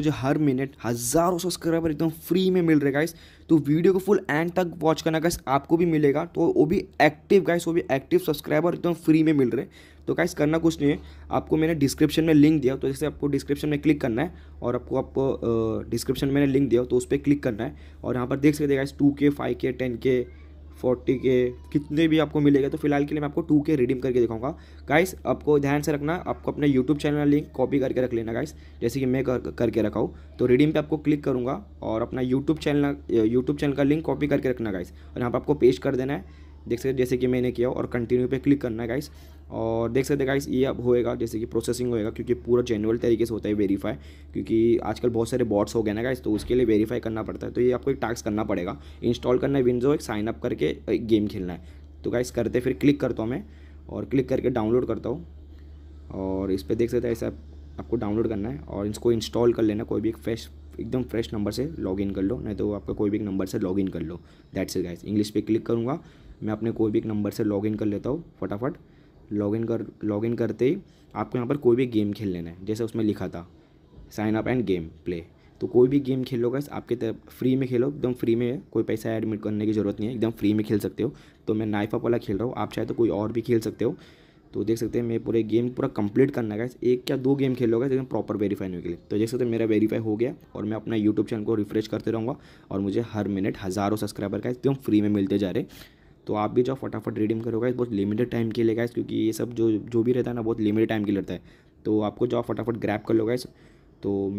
मुझे हर मिनट हज़ारों सब्सक्राइबर एकदम फ्री में मिल रहे गाइस तो वीडियो को फुल एंड तक वॉच करना गाइस आपको भी मिलेगा तो वो भी एक्टिव गाइस वो भी एक्टिव सब्सक्राइबर एकदम फ्री में मिल रहे तो गाइस करना कुछ नहीं है आपको मैंने डिस्क्रिप्शन में लिंक दिया तो जैसे आपको डिस्क्रिप्शन में क्लिक करना है और आपको आपको डिस्क्रिप्शन में मैंने लिंक दिया तो उस पर क्लिक करना है और यहाँ पर देख सकते guys two K five K ten K forty K कितने भी आपको मिलेगा तो फिलहाल के लिए मैं आपको टू के रिडीम करके दिखाऊंगा गाइस आपको ध्यान से रखना आपको अपने यूट्यूब चैनल का लिंक कॉपी करके रख लेना गाइस जैसे कि मैं कर, करके रखा हूँ तो रिडीम पे आपको क्लिक करूँगा और अपना यूट्यूब चैनल यूट्यूब चैनल का लिंक कॉपी करके रखना गाइस और यहाँ पर आपको पेश कर देना है देख सकते जैसे कि मैंने किया और कंटिन्यू पे क्लिक करना है गाइस और देख सकते गाइस ये अब होएगा जैसे कि प्रोसेसिंग होएगा क्योंकि पूरा जेनुअल तरीके से होता है वेरीफाई क्योंकि आजकल बहुत सारे बॉट्स हो गए ना गाइस तो उसके लिए वेरीफाई करना पड़ता है तो ये आपको एक टास्क करना पड़ेगा इंस्टॉल करना है विंडो एक साइन अप करके एक गेम खेलना है तो गाइस करते फिर क्लिक करता हूँ मैं और क्लिक करके डाउनलोड करता हूँ और इस पर देख सकते हैं ऐसा आपको डाउनलोड करना है और इसको इंस्टॉल कर लेना कोई भी एक फ्रेश एकदम फ्रेश नंबर से लॉगिन कर लो नहीं तो आपका कोई भी एक नंबर से लॉगिन कर लो दैट्स इट गाइस इंग्लिश पे क्लिक करूँगा मैं अपने कोई भी एक नंबर से लॉगिन कर लेता हूँ फटाफट लॉगिन कर लॉगिन करते ही आपको यहाँ पर कोई भी गेम खेल लेना है जैसे उसमें लिखा था sign up and game play तो कोई भी गेम खेलो गए आपके तरफ फ्री में खेलो एकदम फ्री में कोई पैसा एडमिट करने की ज़रूरत नहीं है एकदम फ्री में खेल सकते हो तो मैं नाइफ अप वाला खेल रहा हूँ आप चाहे तो कोई और भी खेल सकते हो तो देख सकते हैं मैं पूरे गेम पूरा कंप्लीट करना है एक या दो गेम खेलोगे एकदम प्रॉपर वेरीफाई होने के लिए तो देख सकते हैं मेरा वेरीफाई हो गया और मैं अपना यूट्यूब चैनल को रिफ्रेश करते रहूँगा और मुझे हर मिनट हज़ारों सब्सक्राइबर का एकदम फ्री में मिलते जा रहे तो आप भी जाओ फटाफट रिडीम करो गाइस बहुत लिमिटेड टाइम के लिए गाइस क्योंकि ये सब जो जो भी रहता है ना बहुत लिमिटेड टाइम के लिए रहता है तो आपको जाओ फटाफट ग्रैप कर लो गाइस तो